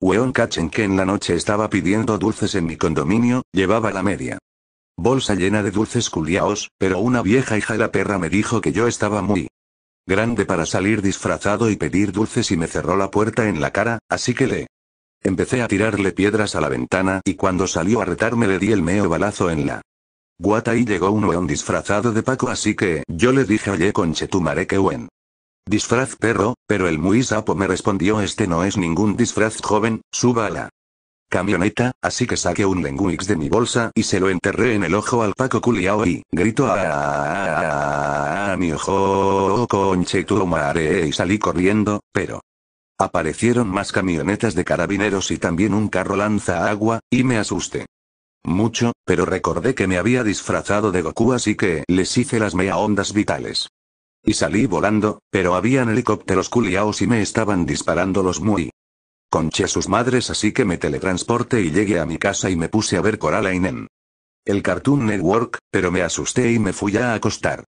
weón cachen que en la noche estaba pidiendo dulces en mi condominio, llevaba la media. Bolsa llena de dulces culiaos, pero una vieja hija de la perra me dijo que yo estaba muy grande para salir disfrazado y pedir dulces y me cerró la puerta en la cara, así que le empecé a tirarle piedras a la ventana y cuando salió a retarme le di el meo balazo en la guata y llegó un weón disfrazado de Paco así que yo le dije oye conche tu que weón. Disfraz perro, pero el muy sapo me respondió este no es ningún disfraz joven, suba a la camioneta, así que saqué un lenguix de mi bolsa y se lo enterré en el ojo al Paco Culiao y gritó a ah, ah, ah, mi ojo oh, conchetumare y salí corriendo, pero aparecieron más camionetas de carabineros y también un carro lanza agua, y me asusté mucho, pero recordé que me había disfrazado de Goku así que les hice las mea ondas vitales. Y salí volando, pero habían helicópteros culiaos y me estaban disparando los muy. Conché sus madres así que me teletransporte y llegué a mi casa y me puse a ver Coraline en el Cartoon Network, pero me asusté y me fui a acostar.